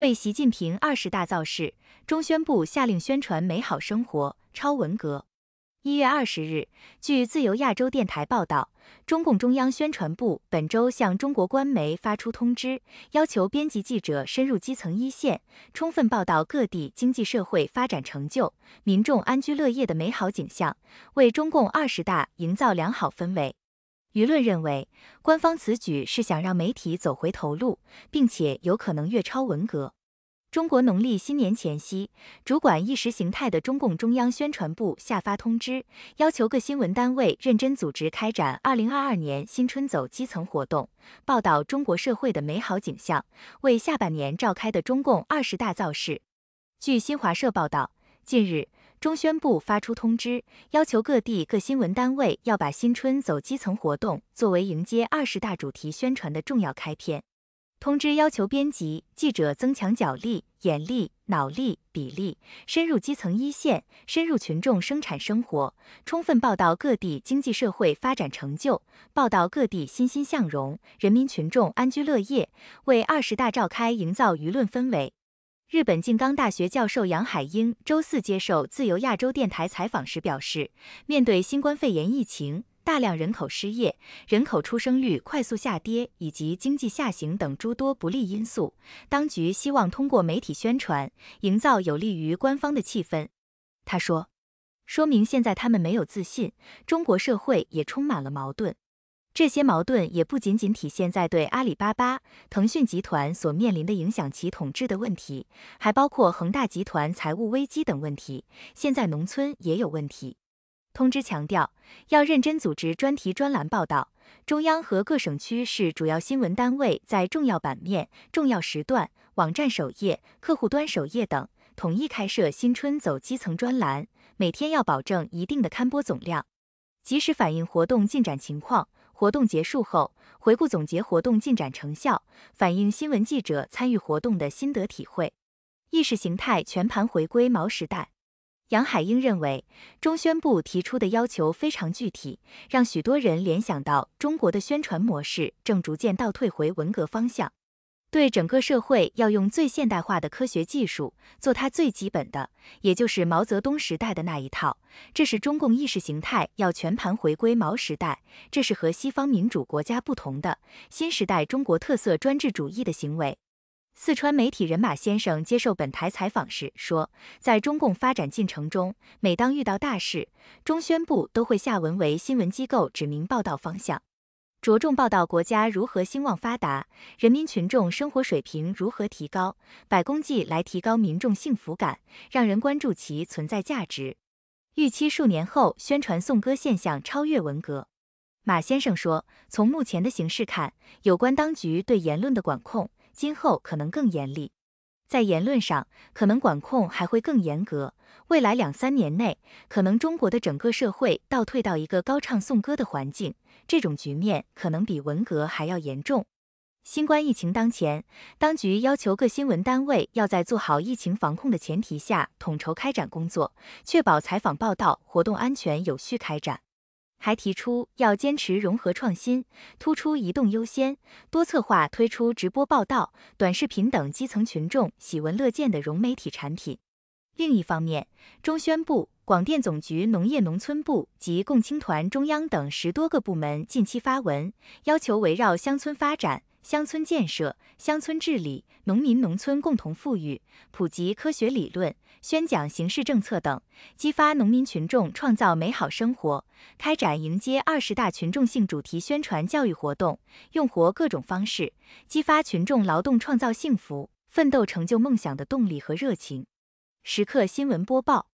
为习近平二十大造势，中宣部下令宣传美好生活超文革。一月二十日，据自由亚洲电台报道，中共中央宣传部本周向中国官媒发出通知，要求编辑记者深入基层一线，充分报道各地经济社会发展成就、民众安居乐业的美好景象，为中共二十大营造良好氛围。舆论认为，官方此举是想让媒体走回头路，并且有可能越超文革。中国农历新年前夕，主管意识形态的中共中央宣传部下发通知，要求各新闻单位认真组织开展2022年新春走基层活动，报道中国社会的美好景象，为下半年召开的中共二十大造势。据新华社报道，近日。中宣部发出通知，要求各地各新闻单位要把新春走基层活动作为迎接二十大主题宣传的重要开篇。通知要求编辑记者增强脚力、眼力、脑力、笔力，深入基层一线，深入群众生产生活，充分报道各地经济社会发展成就，报道各地欣欣向荣、人民群众安居乐业，为二十大召开营造舆论氛围。日本静冈大学教授杨海英周四接受自由亚洲电台采访时表示，面对新冠肺炎疫情、大量人口失业、人口出生率快速下跌以及经济下行等诸多不利因素，当局希望通过媒体宣传，营造有利于官方的气氛。他说，说明现在他们没有自信，中国社会也充满了矛盾。这些矛盾也不仅仅体现在对阿里巴巴、腾讯集团所面临的影响其统治的问题，还包括恒大集团财务危机等问题。现在农村也有问题。通知强调，要认真组织专题专栏报道，中央和各省区市主要新闻单位在重要版面、重要时段、网站首页、客户端首页等统一开设“新春走基层”专栏，每天要保证一定的刊播总量，及时反映活动进展情况。活动结束后，回顾总结活动进展成效，反映新闻记者参与活动的心得体会。意识形态全盘回归毛时代，杨海英认为中宣部提出的要求非常具体，让许多人联想到中国的宣传模式正逐渐倒退回文革方向。对整个社会要用最现代化的科学技术做它最基本的，也就是毛泽东时代的那一套。这是中共意识形态要全盘回归毛时代，这是和西方民主国家不同的新时代中国特色专制主义的行为。四川媒体人马先生接受本台采访时说，在中共发展进程中，每当遇到大事，中宣部都会下文为新闻机构指明报道方向。着重报道国家如何兴旺发达，人民群众生活水平如何提高，百公计来提高民众幸福感，让人关注其存在价值。预期数年后，宣传颂歌现象超越文革。马先生说：“从目前的形势看，有关当局对言论的管控，今后可能更严厉。”在言论上，可能管控还会更严格。未来两三年内，可能中国的整个社会倒退到一个高唱颂歌的环境，这种局面可能比文革还要严重。新冠疫情当前，当局要求各新闻单位要在做好疫情防控的前提下，统筹开展工作，确保采访报道活动安全有序开展。还提出要坚持融合创新，突出移动优先，多策划推出直播报道、短视频等基层群众喜闻乐见的融媒体产品。另一方面，中宣部、广电总局、农业农村部及共青团中央等十多个部门近期发文，要求围绕乡村发展。乡村建设、乡村治理、农民农村共同富裕、普及科学理论、宣讲形势政策等，激发农民群众创造美好生活；开展迎接二十大群众性主题宣传教育活动，用活各种方式，激发群众劳动创造幸福、奋斗成就梦想的动力和热情。时刻新闻播报。